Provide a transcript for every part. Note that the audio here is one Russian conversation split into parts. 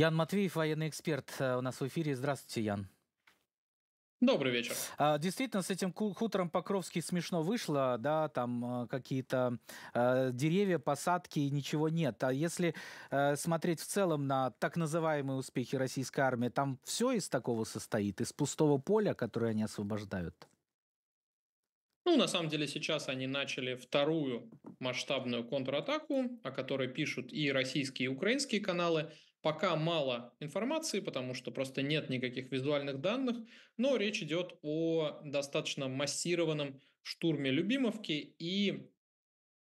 Ян Матвеев, военный эксперт, э, у нас в эфире. Здравствуйте, Ян. Добрый вечер. А, действительно, с этим хутором Покровский смешно вышло, да, там э, какие-то э, деревья, посадки, ничего нет. А если смотреть в целом на так называемые успехи российской армии, там все из такого состоит, из пустого поля, которое они освобождают? Ну, на самом деле сейчас они начали вторую масштабную контратаку, о которой пишут и российские, и украинские каналы – Пока мало информации, потому что просто нет никаких визуальных данных, но речь идет о достаточно массированном штурме Любимовки и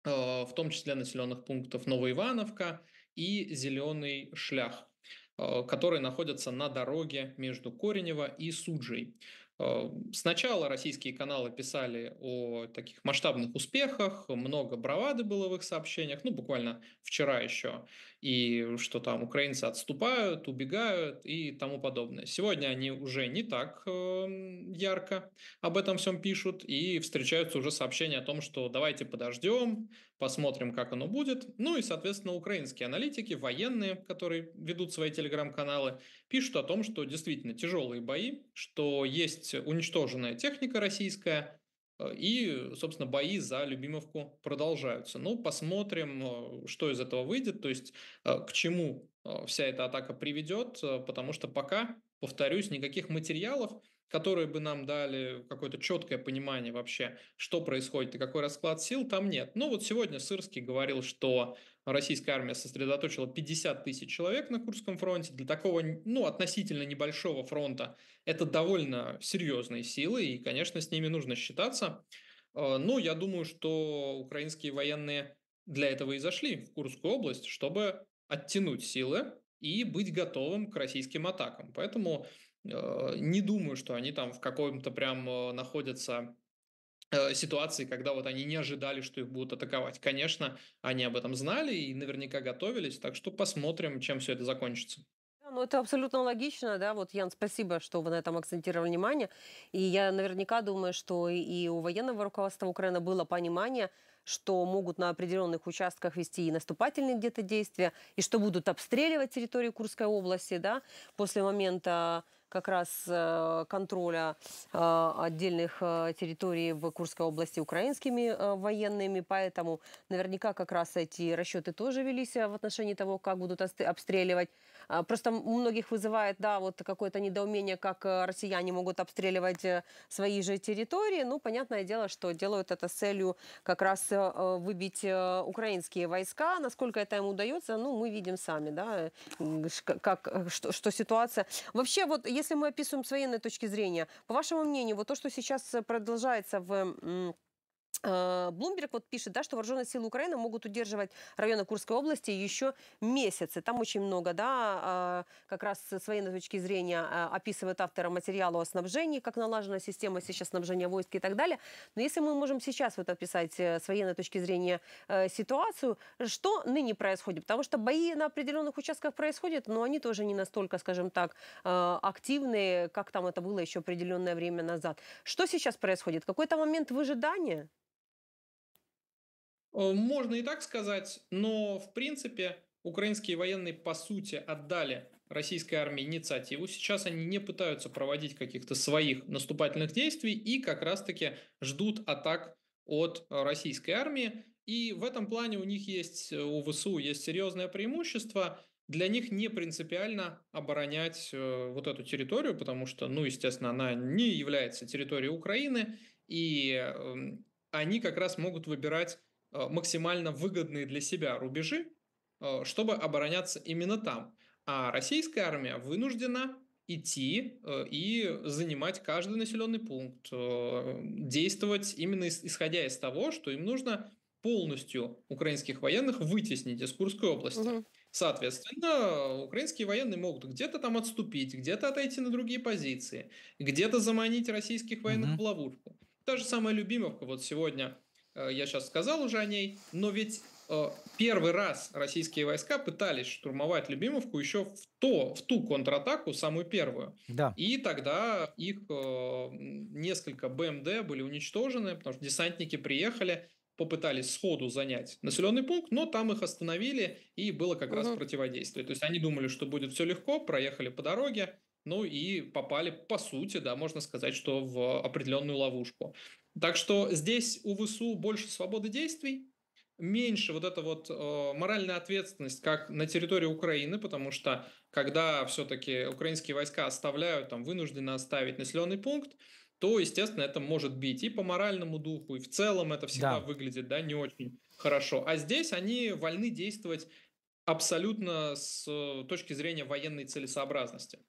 э, в том числе населенных пунктов Новоивановка и Зеленый Шлях, э, которые находятся на дороге между Коренево и Суджей. Э, сначала российские каналы писали о таких масштабных успехах, много бравады было в их сообщениях, ну, буквально вчера еще, и что там украинцы отступают, убегают и тому подобное. Сегодня они уже не так эм, ярко об этом всем пишут, и встречаются уже сообщения о том, что давайте подождем, посмотрим, как оно будет. Ну и, соответственно, украинские аналитики, военные, которые ведут свои телеграм-каналы, пишут о том, что действительно тяжелые бои, что есть есть уничтоженная техника российская, э, и, собственно, бои за Любимовку продолжаются. Ну, посмотрим, э, что из этого выйдет, то есть э, к чему вся эта атака приведет, потому что пока, повторюсь, никаких материалов – которые бы нам дали какое-то четкое понимание вообще, что происходит и какой расклад сил, там нет. Но ну, вот сегодня Сырский говорил, что российская армия сосредоточила 50 тысяч человек на Курском фронте. Для такого ну, относительно небольшого фронта это довольно серьезные силы, и, конечно, с ними нужно считаться. А, Но ну, я думаю, что украинские военные для этого и зашли в Курскую область, чтобы оттянуть силы и быть готовым к российским атакам. Поэтому Э, не думаю, что они там в каком-то прям э, находятся э, ситуации, когда вот они не ожидали, что их будут атаковать. Конечно, они об этом знали и наверняка готовились, так что посмотрим, чем все это закончится. Ну, это абсолютно логично, да. Вот, Ян, спасибо, что вы на этом акцентировали внимание. И я наверняка думаю, что и у военного руководства Украины было понимание, что могут на определенных участках вести и наступательные где-то действия, и что будут обстреливать территорию Курской области, да, после момента как раз э, контроля а, отдельных э, территорий в Курской области украинскими э, военными, поэтому наверняка как раз эти расчеты тоже велись в отношении того, как будут обстреливать. А, просто у многих вызывает, да, вот какое-то недоумение, как россияне могут обстреливать свои же территории. Ну, понятное дело, что делают это с целью как раз выбить украинские войска. Насколько это им удается, ну, мы видим сами, да, как, что, что ситуация. Вообще, вот если мы описываем с военной точки зрения, по вашему мнению, вот то, что сейчас э, продолжается в Блумберг э, вот пишет, да, что вооруженные силы Украины могут удерживать районы Курской области еще месяцы. Там очень много, да, э, как раз с своей точки зрения э, описывает автора материала о снабжении, как налажена система сейчас снабжения войск и так далее. Но если мы можем сейчас вот описать с военной точки зрения ситуацию, что ныне происходит? Потому что бои на определенных участках происходят, но они тоже не настолько, скажем так, активные, как там это было еще определенное время назад. Что сейчас происходит? Какой-то момент выжидания? Э, можно и так сказать, но в принципе украинские военные по сути отдали российской армии инициативу. Сейчас они не пытаются проводить каких-то своих наступательных действий и как раз-таки ждут атак от российской армии. И в этом плане у них есть, э, у ВСУ есть серьезное преимущество. Для них не принципиально оборонять э, вот эту территорию, потому что, ну, естественно, она не является территорией Украины, и эм, они как раз могут выбирать Э, максимально выгодные для себя рубежи, э, чтобы обороняться именно там. А российская армия вынуждена идти э, и занимать каждый населенный пункт, действовать именно исходя из того, что им нужно полностью украинских военных вытеснить из Курской области. Угу. Соответственно, украинские военные могут где-то там отступить, где-то отойти на другие позиции, где-то заманить российских военных угу. в ловушку. Та же самая Любимовка вот сегодня Э, я сейчас сказал уже о ней, но ведь э, первый раз российские войска пытались штурмовать Любимовку еще в, то, в ту контратаку, самую первую. Да. И тогда их э, несколько БМД были уничтожены, потому что десантники приехали, попытались сходу занять населенный пункт, но там их остановили, и было как угу. раз противодействие. То есть они думали, что будет все легко, проехали по дороге, ну и попали, по сути, да, можно сказать, что в определенную ловушку. Так что здесь у ВСУ больше свободы действий, меньше вот эта вот э, моральная ответственность, как на территории Украины, потому что когда все-таки украинские войска оставляют, там, вынуждены оставить населенный пункт, то, естественно, это может бить и по моральному духу, и в целом это всегда да. выглядит, да, не очень хорошо. А здесь они вольны действовать абсолютно с э, точки зрения военной целесообразности.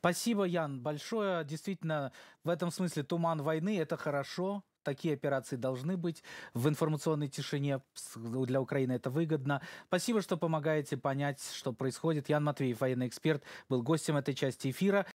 Спасибо, Ян, большое. Действительно, в этом смысле туман войны – это хорошо, такие операции должны быть в информационной тишине. Для Украины это выгодно. Спасибо, что помогаете понять, что происходит. Ян Матвеев, военный эксперт, был гостем этой части эфира.